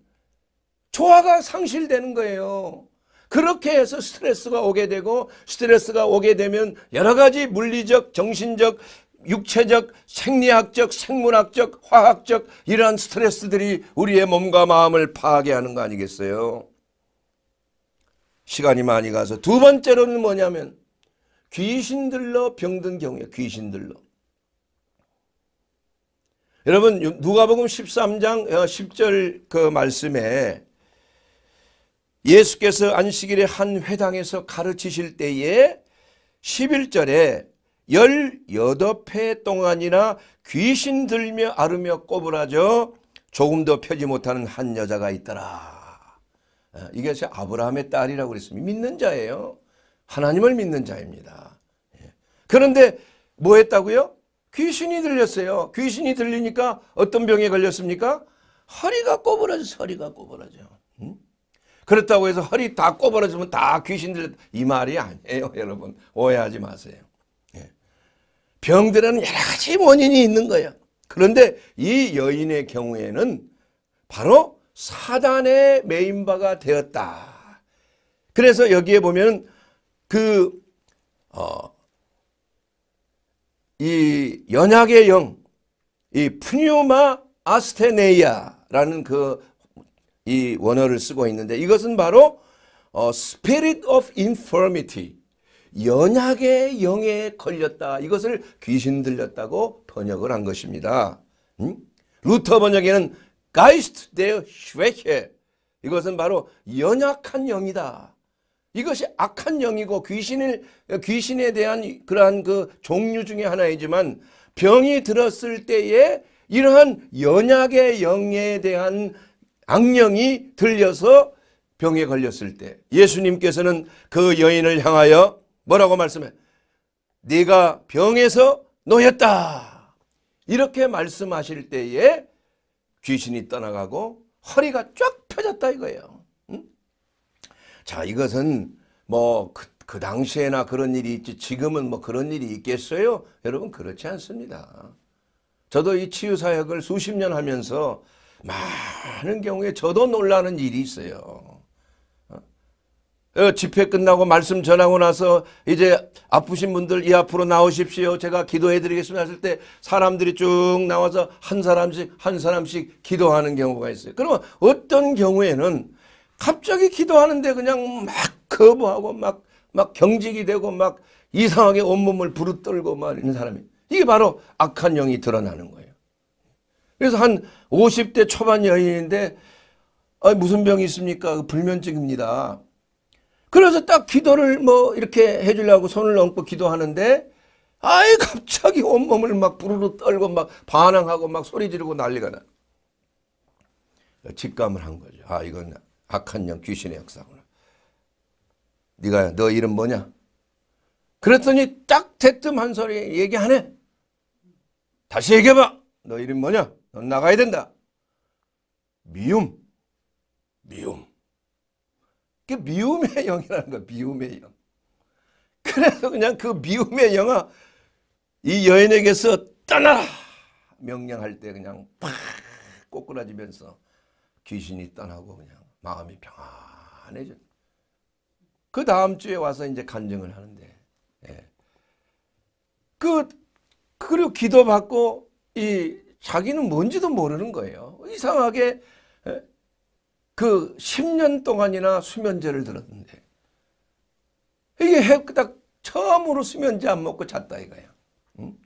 조화가 상실되는 거예요. 그렇게 해서 스트레스가 오게 되고 스트레스가 오게 되면 여러 가지 물리적, 정신적, 육체적, 생리학적, 생물학적, 화학적 이러한 스트레스들이 우리의 몸과 마음을 파괴 하는 거 아니겠어요? 시간이 많이 가서 두 번째로는 뭐냐면 귀신들로 병든 경우에 귀신들로 여러분 누가복음 13장 10절 어, 그 말씀에 예수께서 안식일에 한 회당에서 가르치실 때에 11절에 18회 동안이나 귀신 들며 아르며 꼬부라져 조금도 펴지 못하는 한 여자가 있더라. 어, 이게 아브라함의 딸이라고 그랬습니다. 믿는 자예요. 하나님을 믿는 자입니다. 예. 그런데 뭐 했다고요? 귀신이 들렸어요. 귀신이 들리니까 어떤 병에 걸렸습니까? 허리가 꼬부라져 허리가 꼬부라져. 그렇다고 해서 허리 다 꼬부러지면 다 귀신들 이 말이 아니에요. 여러분 오해하지 마세요. 예. 병들에는 여러 가지 원인이 있는 거예요. 그런데 이 여인의 경우에는 바로 사단의 메인바가 되었다. 그래서 여기에 보면 그, 어, 이 연약의 영, 이 푸뉴마 아스테네이아라는 그이 원어를 쓰고 있는데 이것은 바로 어, spirit of infirmity 연약의 영에 걸렸다. 이것을 귀신 들렸다고 번역을 한 것입니다. 음? 루터 번역에는 Geist der Schwäche 이것은 바로 연약한 영이다. 이것이 악한 영이고 귀신을 귀신에 대한 그러한 그 종류 중의 하나이지만 병이 들었을 때에 이러한 연약의 영에 대한 악령이 들려서 병에 걸렸을 때 예수님께서는 그 여인을 향하여 뭐라고 말씀해? 네가 병에서 놓였다. 이렇게 말씀하실 때에 귀신이 떠나가고 허리가 쫙 펴졌다 이거예요. 응? 자 이것은 뭐그 그 당시에나 그런 일이 있지 지금은 뭐 그런 일이 있겠어요? 여러분 그렇지 않습니다. 저도 이 치유사역을 수십 년 하면서 많은 경우에 저도 놀라는 일이 있어요. 어? 어, 집회 끝나고 말씀 전하고 나서 이제 아프신 분들 이 앞으로 나오십시오. 제가 기도해 드리겠습니다 했을 때 사람들이 쭉 나와서 한 사람씩 한 사람씩 기도하는 경우가 있어요. 그러면 어떤 경우에는 갑자기 기도하는데 그냥 막 거부하고 막, 막 경직이 되고 막 이상하게 온몸을 부르떨고 막 이런 사람이 이게 바로 악한 영이 드러나는 거예요. 그래서 한 50대 초반 여인인데 아, 무슨 병이 있습니까? 그 불면증입니다. 그래서 딱 기도를 뭐 이렇게 해주려고 손을 얹고 기도하는데 아이 갑자기 온몸을 막 부르르 떨고 막 반항하고 막 소리 지르고 난리가 나. 직감을 한 거죠. 아 이건 악한 영 귀신의 역사구나. 네가 너 이름 뭐냐? 그랬더니 딱 대뜸 한 소리 얘기하네. 다시 얘기해봐. 너 이름 뭐냐? 넌 나가야 된다. 미움. 미움. 그 미움의 영이라는 거야. 미움의 영. 그래서 그냥 그 미움의 영아 이 여인에게서 떠나라 명령할 때 그냥 팍 꼬꾸라지면서 귀신이 떠나고 그냥 마음이 평안해져. 그 다음 주에 와서 이제 간증을 하는데 예. 그 그리고 기도받고 이 자기는 뭔지도 모르는 거예요. 이상하게 그 10년 동안이나 수면제를 들었는데 이게 딱 처음으로 수면제 안 먹고 잤다 이거야. 응?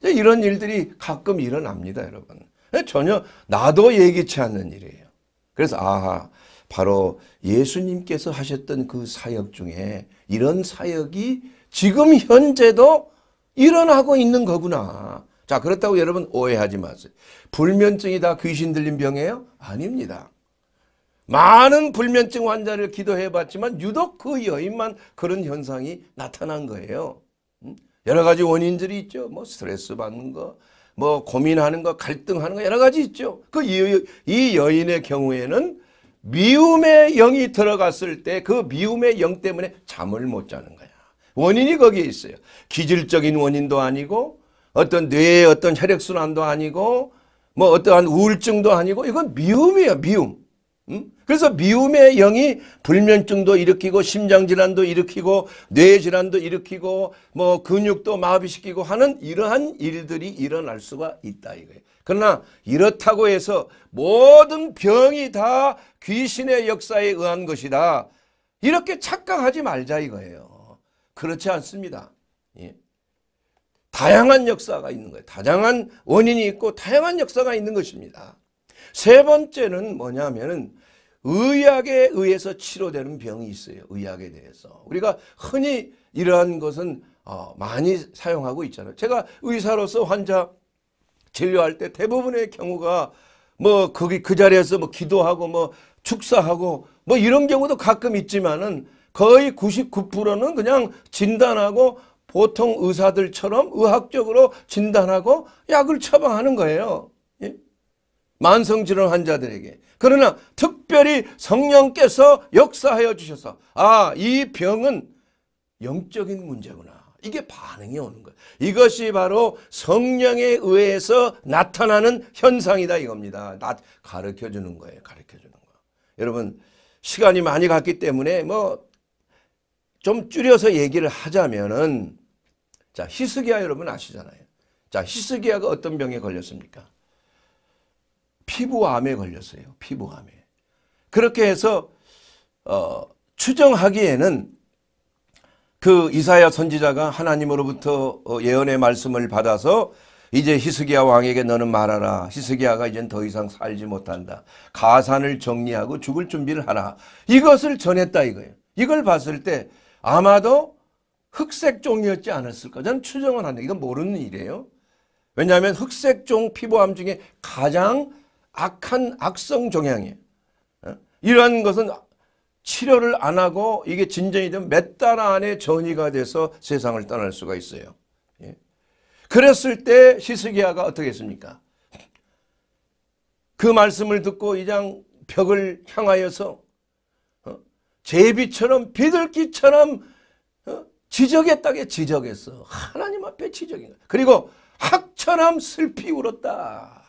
이런 일들이 가끔 일어납니다 여러분. 전혀 나도 예기치 않는 일이에요. 그래서 아 바로 예수님께서 하셨던 그 사역 중에 이런 사역이 지금 현재도 일어나고 있는 거구나. 자 그렇다고 여러분 오해하지 마세요. 불면증이 다 귀신 들린 병이에요? 아닙니다. 많은 불면증 환자를 기도해봤지만 유독 그 여인만 그런 현상이 나타난 거예요. 음? 여러 가지 원인들이 있죠. 뭐 스트레스 받는 거, 뭐 고민하는 거, 갈등하는 거 여러 가지 있죠. 그이 여인의 경우에는 미움의 영이 들어갔을 때 그 미움의 영 때문에 잠을 못 자는 거야. 원인이 거기에 있어요. 기질적인 원인도 아니고 어떤 뇌의 어떤 혈액순환도 아니고 뭐 어떠한 우울증도 아니고 이건 미움이에요. 미움. 음? 그래서 미움의 영이 불면증도 일으키고 심장질환도 일으키고 뇌질환도 일으키고 뭐 근육도 마비시키고 하는 이러한 일들이 일어날 수가 있다 이거예요. 그러나 이렇다고 해서 모든 병이 다 귀신의 역사에 의한 것이다. 이렇게 착각하지 말자 이거예요. 그렇지 않습니다. 예. 다양한 역사가 있는 거예요. 다양한 원인이 있고 다양한 역사가 있는 것입니다. 세 번째는 뭐냐면은 의학에 의해서 치료되는 병이 있어요. 의학에 대해서. 우리가 흔히 이러한 것은 어, 많이 사용하고 있잖아요. 제가 의사로서 환자 진료할 때 대부분의 경우가 뭐 거기 그 자리에서 뭐 기도하고 뭐 축사하고 뭐 이런 경우도 가끔 있지만은 거의 99%는 그냥 진단하고 보통 의사들처럼 의학적으로 진단하고 약을 처방하는 거예요. 예? 만성질환 환자들에게. 그러나 특별히 성령께서 역사하여 주셔서 아이 병은 영적인 문제구나. 이게 반응이 오는 거예요. 이것이 바로 성령에 의해서 나타나는 현상이다 이겁니다. 나 가르쳐 주는 거예요. 가르쳐 주는 거. 여러분 시간이 많이 갔기 때문에 뭐 좀 줄여서 얘기를 하자면은 자, 히스기야 여러분 아시잖아요. 자, 히스기야가 어떤 병에 걸렸습니까? 피부암에 걸렸어요. 피부암에. 그렇게 해서 어, 추정하기에는 그 이사야 선지자가 하나님으로부터 어, 예언의 말씀을 받아서 이제 히스기야 왕에게 너는 말하라. 히스기야가 이젠 더 이상 살지 못한다. 가산을 정리하고 죽을 준비를 하라. 이것을 전했다 이거예요. 이걸 봤을 때 아마도 흑색종이었지 않았을까 저는 추정을 하는 이건 모르는 일이에요. 왜냐하면 흑색종 피부암 중에 가장 악한 악성 종양이에요. 어? 이러한 것은 치료를 안 하고 이게 진전이 되면 몇 달 안에 전이가 돼서 세상을 떠날 수가 있어요. 예. 그랬을 때 시스기야가 어떻게 했습니까? 그 말씀을 듣고 이장 벽을 향하여서 어? 제비처럼 비둘기처럼 지적했다게 지적했어. 하나님 앞에 지적인 거야. 그리고 학처럼 슬피 울었다.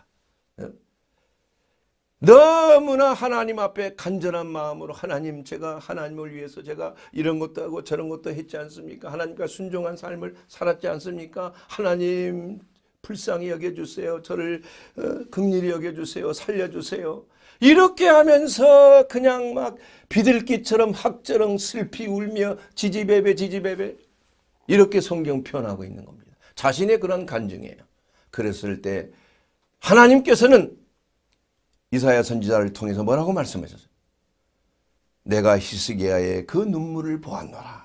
너무나 하나님 앞에 간절한 마음으로 하나님 제가 하나님을 위해서 제가 이런 것도 하고 저런 것도 했지 않습니까? 하나님과 순종한 삶을 살았지 않습니까? 하나님 불쌍히 여겨주세요. 저를 어, 극률히 여겨주세요. 살려주세요. 이렇게 하면서 그냥 막 비둘기처럼 학저렁 슬피 울며 지지배배 지지배배 이렇게 성경 표현하고 있는 겁니다. 자신의 그런 간증이에요. 그랬을 때 하나님께서는 이사야 선지자를 통해서 뭐라고 말씀하셨어요? 내가 히스기야의 그 눈물을 보았노라.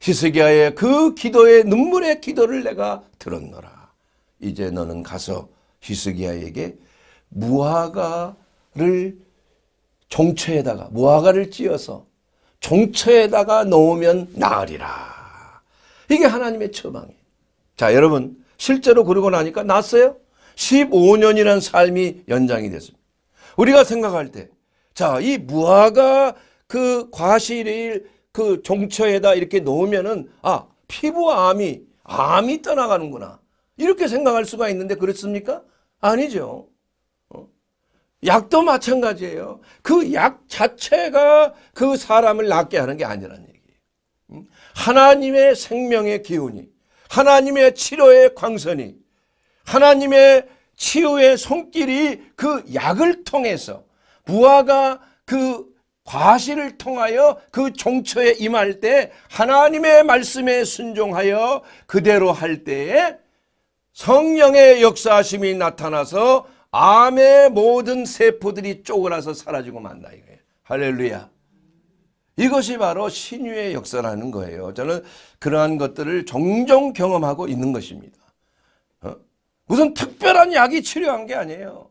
히스기야의 그 기도의 눈물의 기도를 내가 들었노라. 이제 너는 가서 히스기야에게 무화과를 종처에다가 무화과를 찧어서 종처에다가 넣으면 나으리라. 이게 하나님의 처방이에요. 자 여러분 실제로 그러고 나니까 났어요? 15년이라는 삶이 연장이 됐습니다. 우리가 생각할 때, 자, 이 무화과 그 과실을 그 종처에다 이렇게 놓으면은, 아, 피부암이, 암이 떠나가는구나. 이렇게 생각할 수가 있는데 그렇습니까? 아니죠. 어? 약도 마찬가지예요. 그 약 자체가 그 사람을 낫게 하는 게 아니라는 얘기예요. 하나님의 생명의 기운이 하나님의 치료의 광선이 하나님의 치유의 손길이 그 약을 통해서 무화가 그 과실을 통하여 그 종처에 임할 때 하나님의 말씀에 순종하여 그대로 할 때에 성령의 역사심이 나타나서 암의 모든 세포들이 쪼그라서 사라지고 만다 이거예요. 할렐루야. 이것이 바로 신유의 역사라는 거예요. 저는 그러한 것들을 종종 경험하고 있는 것입니다. 어? 무슨 특별한 약이 치료한 게 아니에요.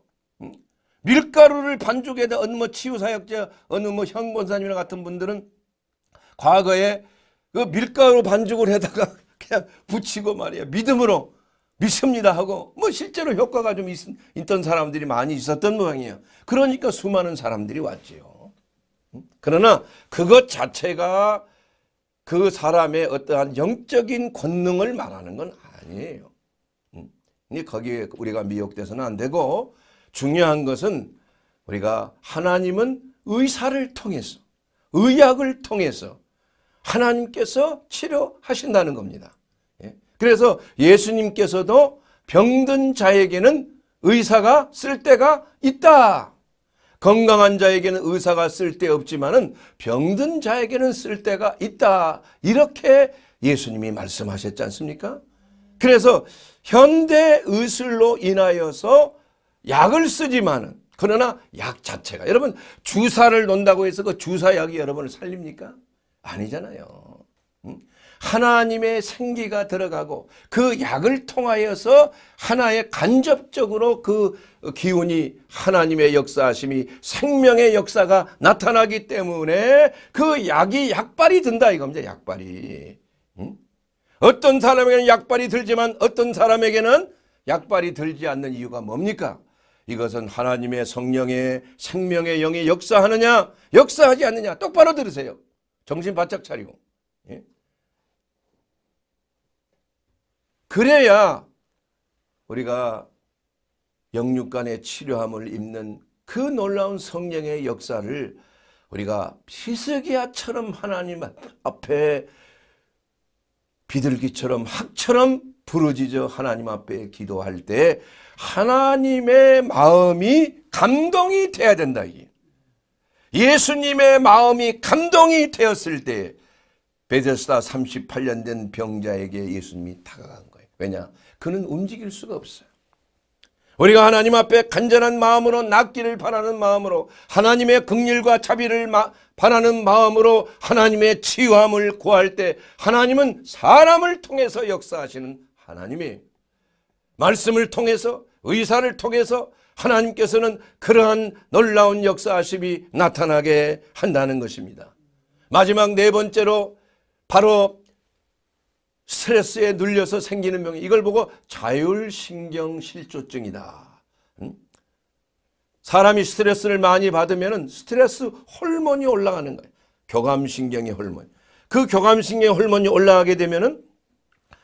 밀가루를 반죽에다 어느 뭐 치유사역자, 어느 뭐 형본사님이나 같은 분들은 과거에 그 밀가루 반죽을 해다가 그냥 붙이고 말이에요 믿음으로 믿습니다 하고 뭐 실제로 효과가 좀 있, 있던 사람들이 많이 있었던 모양이에요. 그러니까 수많은 사람들이 왔지요. 음? 그러나 그것 자체가 그 사람의 어떠한 영적인 권능을 말하는 건 아니에요. 음? 거기에 우리가 미혹돼서는 안 되고 중요한 것은 우리가 하나님은 의사를 통해서 의학을 통해서 하나님께서 치료하신다는 겁니다. 그래서 예수님께서도 병든 자에게는 의사가 쓸때가 있다. 건강한 자에게는 의사가 쓸 데없지만 은 병든 자에게는 쓸데가 있다. 이렇게 예수님이 말씀하셨지 않습니까? 그래서 현대 의술로 인하여서 약을 쓰지만은 그러나 약 자체가 여러분 주사를 논다고 해서 그 주사약이 여러분을 살립니까? 아니잖아요. 하나님의 생기가 들어가고 그 약을 통하여서 하나의 간접적으로 그 기운이 하나님의 역사하심이 생명의 역사가 나타나기 때문에 그 약이 약발이 든다 이겁니다. 약발이. 어떤 사람에게는 약발이 들지만 어떤 사람에게는 약발이 들지 않는 이유가 뭡니까? 이것은 하나님의 성령의 생명의 영이 역사하느냐 역사하지 않느냐 똑바로 들으세요. 정신 바짝 차리고. 그래야 우리가 영육간의 치료함을 입는 그 놀라운 성령의 역사를 우리가 피스기야처럼 하나님 앞에 비둘기처럼 학처럼 부르짖어 하나님 앞에 기도할 때 하나님의 마음이 감동이 돼야 된다. 예수님의 마음이 감동이 되었을 때 베데스다 38년 된 병자에게 예수님이 다가간 거예요. 왜냐? 그는 움직일 수가 없어요. 우리가 하나님 앞에 간절한 마음으로 낫기를 바라는 마음으로 하나님의 극률과 자비를 바라는 마음으로 하나님의 치유함을 구할 때 하나님은 사람을 통해서 역사하시는 하나님이 말씀을 통해서 의사를 통해서 하나님께서는 그러한 놀라운 역사하심이 나타나게 한다는 것입니다. 마지막 네 번째로 바로 스트레스에 눌려서 생기는 병이 이걸 보고 자율신경실조증이다. 사람이 스트레스를 많이 받으면 스트레스 호르몬이 올라가는 거예요. 교감신경의 호르몬. 그 교감신경의 호르몬이 올라가게 되면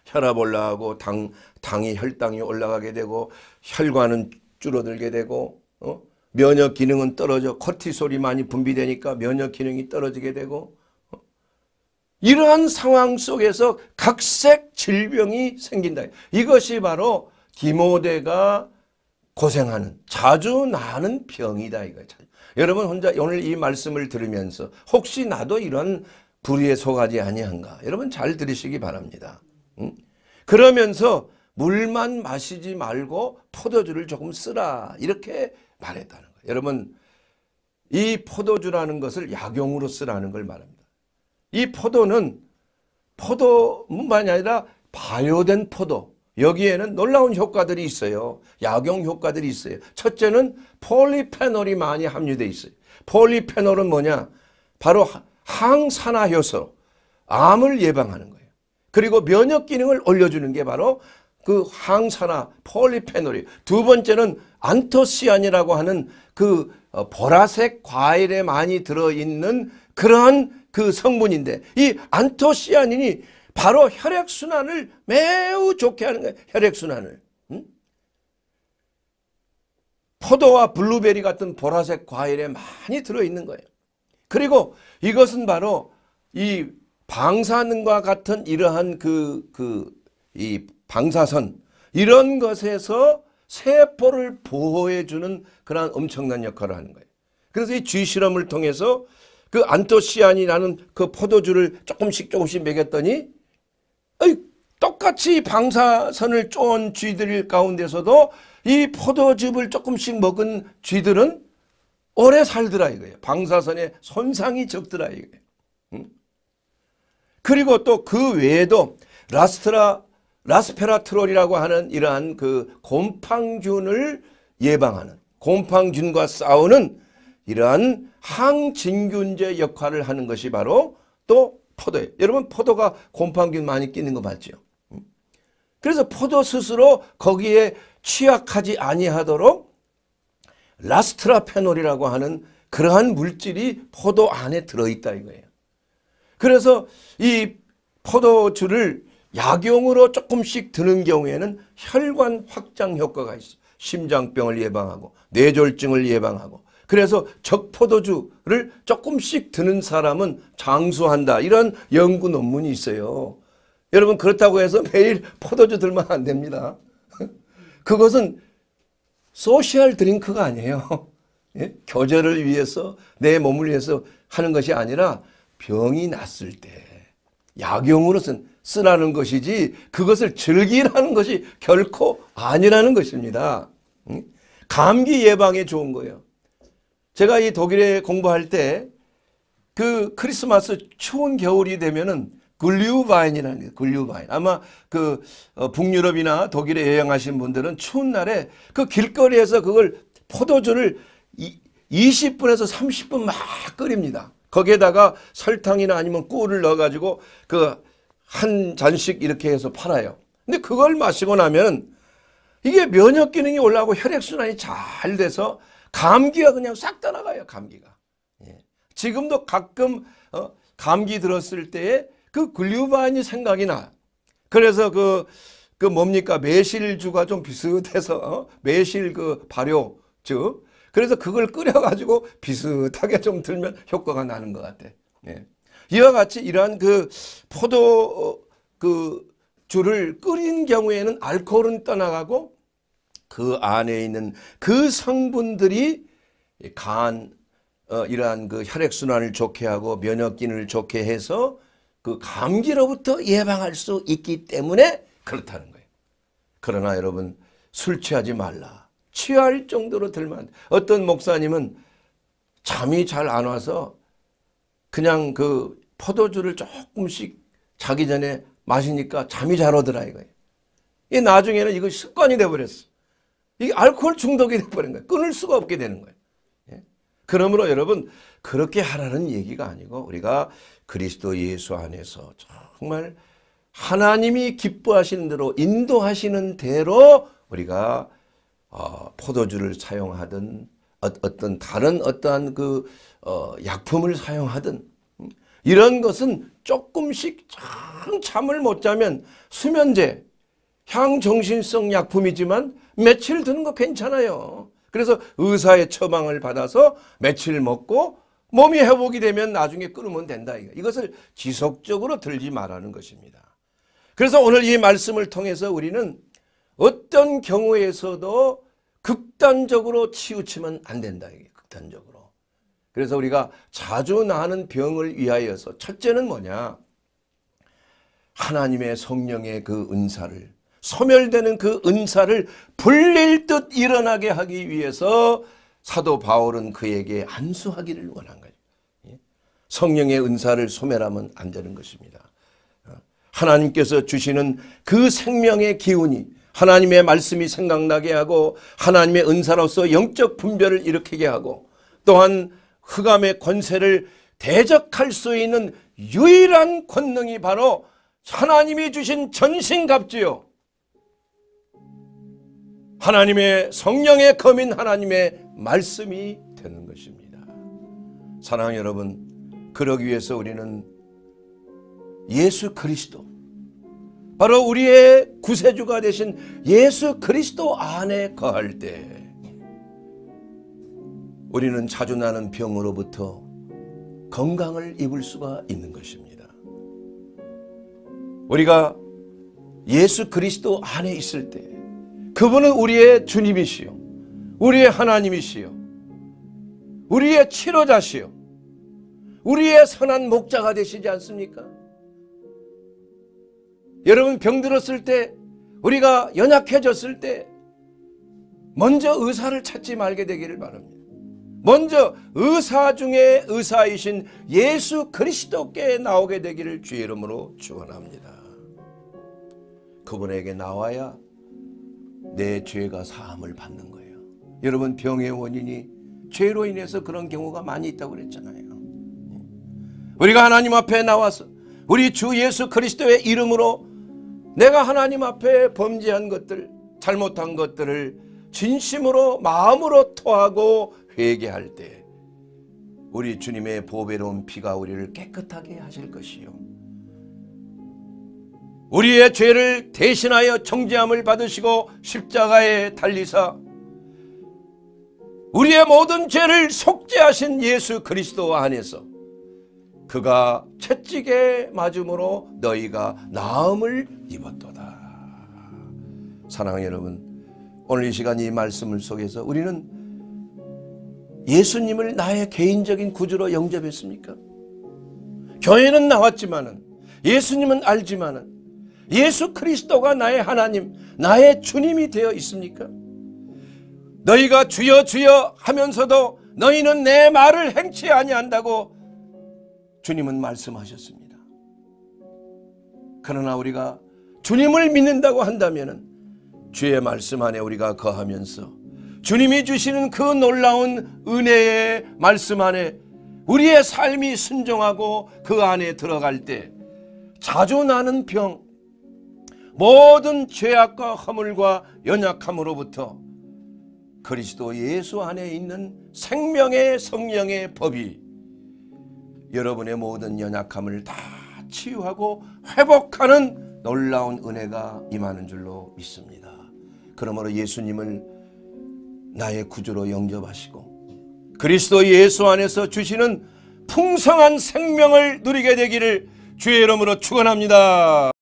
혈압 올라가고 당, 당이 혈당이 올라가게 되고 혈관은 줄어들게 되고 어? 면역 기능은 떨어져 코티솔이 많이 분비되니까 면역 기능이 떨어지게 되고 이러한 상황 속에서 각색 질병이 생긴다. 이것이 바로 디모데가 고생하는 자주 나는 병이다 이거죠. 여러분 혼자 오늘 이 말씀을 들으면서 혹시 나도 이런 불의에 속하지 아니한가. 여러분 잘 들으시기 바랍니다. 응? 그러면서 물만 마시지 말고 포도주를 조금 쓰라 이렇게 말했다는 거예요. 여러분 이 포도주라는 것을 약용으로 쓰라는 걸 말합니다. 이 포도는 포도뿐만이 아니라 발효된 포도 여기에는 놀라운 효과들이 있어요. 약용 효과들이 있어요. 첫째는 폴리페놀이 많이 함유되어 있어요. 폴리페놀은 뭐냐? 바로 항산화 효소, 암을 예방하는 거예요. 그리고 면역 기능을 올려주는 게 바로 그 항산화 폴리페놀이. 두 번째는 안토시안이라고 하는 그 어, 보라색 과일에 많이 들어있는 그러한 그 성분인데 이 안토시아닌이 바로 혈액순환을 매우 좋게 하는 거예요. 혈액순환을. 포도와 블루베리 같은 보라색 과일에 많이 들어있는 거예요. 그리고 이것은 바로 이 방사능과 같은 이러한 그, 그, 이 방사선, 이런 것에서 세포를 보호해주는 그러한 엄청난 역할을 하는 거예요. 그래서 이 쥐 실험을 통해서 그 안토시아닌이라는 그 포도주를 조금씩 조금씩 먹였더니 어이, 똑같이 방사선을 쪼은 쥐들 가운데서도 이 포도즙을 조금씩 먹은 쥐들은 오래 살더라 이거예요. 방사선에 손상이 적더라 이거예요. 그리고 또 그 외에도 라스트라 라스페라트롤이라고 하는 이러한 그 곰팡균을 예방하는 곰팡균과 싸우는 이러한 항진균제 역할을 하는 것이 바로 또 포도예요. 여러분 포도가 곰팡균 많이 끼는 거 맞죠? 음. 그래서 포도 스스로 거기에 취약하지 아니하도록 라스트라페놀이라고 하는 그러한 물질이 포도 안에 들어있다 이거예요. 그래서 이 포도주를 약용으로 조금씩 드는 경우에는 혈관 확장 효과가 있어 심장병을 예방하고 뇌졸중을 예방하고 그래서 적포도주를 조금씩 드는 사람은 장수한다. 이런 연구 논문이 있어요. 여러분 그렇다고 해서 매일 포도주 들면 안 됩니다. 그것은 소셜 드링크가 아니에요. 예? 교제를 위해서 내 몸을 위해서 하는 것이 아니라 병이 났을 때 약용으로 쓰라는 것이지 그것을 즐기라는 것이 결코 아니라는 것입니다. 감기 예방에 좋은 거예요. 제가 이 독일에 공부할 때 그 크리스마스 추운 겨울이 되면은 글류바인이라는 게 글류바인. 아마 그 어, 북유럽이나 독일에 여행하신 분들은 추운 날에 그 길거리에서 그걸 포도주를 20분에서 30분 막 끓입니다. 거기에다가 설탕이나 아니면 꿀을 넣어가지고 그 한 잔씩 이렇게 해서 팔아요. 근데 그걸 마시고 나면 이게 면역 기능이 올라가고 혈액순환이 잘 돼서 감기가 그냥 싹 떠나가요. 감기가. 예. 지금도 가끔 어, 감기 들었을 때에 그 글류바인이 생각이 나. 그래서 그, 그 뭡니까 매실주가 좀 비슷해서 어? 매실 그 발효주. 그래서 그걸 끓여가지고 비슷하게 좀 들면 효과가 나는 것 같아. 예. 이와 같이 이러한 그 포도 어, 그 주를 끓인 경우에는 알코올은 떠나가고 그 안에 있는 그 성분들이 간 어, 이러한 그 혈액순환을 좋게 하고 면역기능을 좋게 해서 그 감기로부터 예방할 수 있기 때문에 그렇다는 거예요. 그러나 여러분 술 취하지 말라. 취할 정도로 들면 어떤 목사님은 잠이 잘 안 와서 그냥 그 포도주를 조금씩 자기 전에 마시니까 잠이 잘 오더라 이거예요. 나중에는 이거 습관이 돼버렸어. 이게 알코올 중독이 돼버린 거예요. 끊을 수가 없게 되는 거예요. 예? 그러므로 여러분 그렇게 하라는 얘기가 아니고 우리가 그리스도 예수 안에서 정말 하나님이 기뻐하시는 대로 인도하시는 대로 우리가 어, 포도주를 사용하든 어, 떤 다른 어떠한 그 어, 약품을 사용하든 음, 이런 것은 조금씩 참 잠을 못 자면 수면제, 향정신성 약품이지만 며칠 드는 거 괜찮아요. 그래서 의사의 처방을 받아서 며칠 먹고 몸이 회복이 되면 나중에 끊으면 된다. 이것을 지속적으로 들지 말라는 것입니다. 그래서 오늘 이 말씀을 통해서 우리는 어떤 경우에서도 극단적으로 치우치면 안 된다. 극단적으로. 그래서 우리가 자주 나는 병을 위하여서 첫째는 뭐냐. 하나님의 성령의 그 은사를 소멸되는 그 은사를 불릴 듯 일어나게 하기 위해서 사도 바울은 그에게 안수하기를 원한 거예요. 예? 성령의 은사를 소멸하면 안 되는 것입니다. 어? 하나님께서 주시는 그 생명의 기운이 하나님의 말씀이 생각나게 하고 하나님의 은사로서 영적 분별을 일으키게 하고 또한 흑암의 권세를 대적할 수 있는 유일한 권능이 바로 하나님이 주신 전신갑지요. 하나님의 성령의 검인 하나님의 말씀이 되는 것입니다. 사랑 여러분, 그러기 위해서 우리는 예수 그리스도, 바로 우리의 구세주가 되신 예수 그리스도 안에 거할 때 우리는 자주 나는 병으로부터 건강을 입을 수가 있는 것입니다. 우리가 예수 그리스도 안에 있을 때 그분은 우리의 주님이시요. 우리의 하나님이시요. 우리의 치료자시요. 우리의 선한 목자가 되시지 않습니까? 여러분 병들었을 때 우리가 연약해졌을 때 먼저 의사를 찾지 말게 되기를 바랍니다. 먼저 의사 중에 의사이신 예수 그리스도께 나오게 되기를 주의 이름으로 축원합니다. 그분에게 나와야 내 죄가 사함을 받는 거예요. 여러분 병의 원인이 죄로 인해서 그런 경우가 많이 있다고 그랬잖아요. 우리가 하나님 앞에 나와서 우리 주 예수 그리스도의 이름으로 내가 하나님 앞에 범죄한 것들, 잘못한 것들을 진심으로 마음으로 토하고 회개할 때 우리 주님의 보배로운 피가 우리를 깨끗하게 하실 것이요. 우리의 죄를 대신하여 정죄함을 받으시고 십자가에 달리사 우리의 모든 죄를 속죄하신 예수 그리스도 안에서 그가 채찍에 맞음으로 너희가 나음을 입었도다. 사랑하는 여러분, 오늘 이 시간 이말씀 속에서 우리는 예수님을 나의 개인적인 구주로 영접했습니까? 교회는 나왔지만은 예수님은 알지만은 예수 그리스도가 나의 하나님, 나의 주님이 되어 있습니까? 너희가 주여 주여 하면서도 너희는 내 말을 행치 아니한다고 주님은 말씀하셨습니다. 그러나 우리가 주님을 믿는다고 한다면 주의 말씀 안에 우리가 거하면서 주님이 주시는 그 놀라운 은혜의 말씀 안에 우리의 삶이 순종하고 그 안에 들어갈 때 자주 나는 병, 모든 죄악과 허물과 연약함으로부터 그리스도 예수 안에 있는 생명의 성령의 법이 여러분의 모든 연약함을 다 치유하고 회복하는 놀라운 은혜가 임하는 줄로 믿습니다. 그러므로 예수님을 나의 구주로 영접하시고 그리스도 예수 안에서 주시는 풍성한 생명을 누리게 되기를 주의 이름으로 축원합니다.